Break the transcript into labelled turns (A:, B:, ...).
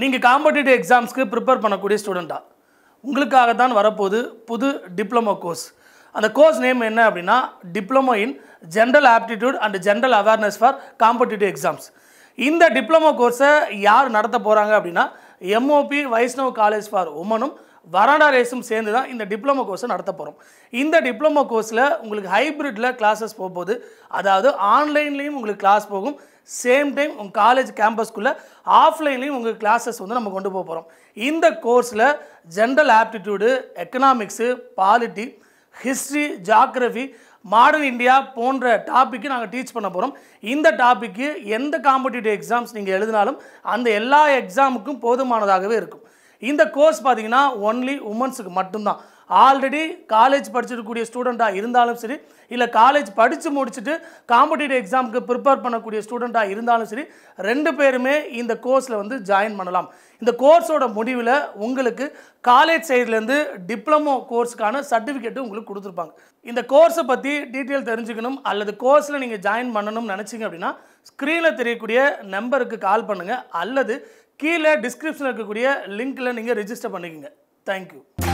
A: நீங்கள் competitive எக்ஸாம்ஸ்க்கு prepare பண்ணக்கூடிய ஸ்டூடெண்ட்டாக உங்களுக்காக தான் வரப்போகுது புது டிப்ளமோ கோர்ஸ் அந்த கோர்ஸ் நேம் என்ன அப்படின்னா diploma in general aptitude and general awareness for competitive exams இந்த டிப்ளமோ கோர்ஸை யார் நடத்த போகிறாங்க அப்படின்னா எம்ஓபி வைஷ்ணவ் காலேஜ் ஃபார் உமனும் வராண்டா ரேஸும் சேர்ந்து தான் இந்த டிப்ளமோ கோர்ஸை நடத்த போகிறோம் இந்த டிப்ளமோ கோர்ஸில் உங்களுக்கு ஹைப்ரிட்டில் கிளாஸஸ் போகும்போது அதாவது ஆன்லைன்லேயும் உங்களுக்கு கிளாஸ் போகும் சேம் டைம் உங்கள் காலேஜ் கேம்பஸ்க்குள்ளே ஆஃப்லைன்லேயும் உங்கள் கிளாஸஸ் வந்து நம்ம கொண்டு போக போகிறோம் இந்த கோர்ஸில் general aptitude economics polity history geography modern India போன்ற டாப்பிக்கு நாங்கள் டீச் பண்ண போகிறோம் இந்த டாப்பிக்கு எந்த காம்படிட்டிவ் எக்ஸாம்ஸ் நீங்கள் எழுதினாலும் அந்த எல்லா எக்ஸாமுக்கும் போதுமானதாகவே இருக்கும் இந்த கோர்ஸ் பார்த்திங்கன்னா ஒன்லி உமன்ஸுக்கு மட்டும்தான் ஆல்ரெடி காலேஜ் படிச்சிருக்கக்கூடிய ஸ்டூடெண்ட்டாக இருந்தாலும் சரி இல்லை காலேஜ் படித்து முடிச்சுட்டு காம்படிட்டிவ் எக்ஸாமுக்கு ப்ரிப்பேர் பண்ணக்கூடிய ஸ்டூடெண்ட்டாக இருந்தாலும் சரி ரெண்டு பேருமே இந்த கோர்ஸில் வந்து ஜாயின் பண்ணலாம் இந்த கோர்ஸோட முடிவில் உங்களுக்கு காலேஜ் சைட்லேருந்து டிப்ளமோ கோர்ஸுக்கான சர்டிஃபிகேட்டு உங்களுக்கு கொடுத்துருப்பாங்க இந்த கோர்ஸை பற்றி டீட்டெயில் தெரிஞ்சுக்கணும் அல்லது கோர்ஸில் நீங்கள் ஜாயின் பண்ணணும்னு நினச்சிங்க அப்படின்னா ஸ்க்ரீனில் தெரியக்கூடிய நம்பருக்கு கால் பண்ணுங்கள் அல்லது கீழே டிஸ்கிரிப்ஷனில் இருக்கக்கூடிய லிங்க்கில் நீங்கள் ரிஜிஸ்டர் பண்ணிக்கோங்க தேங்க்யூ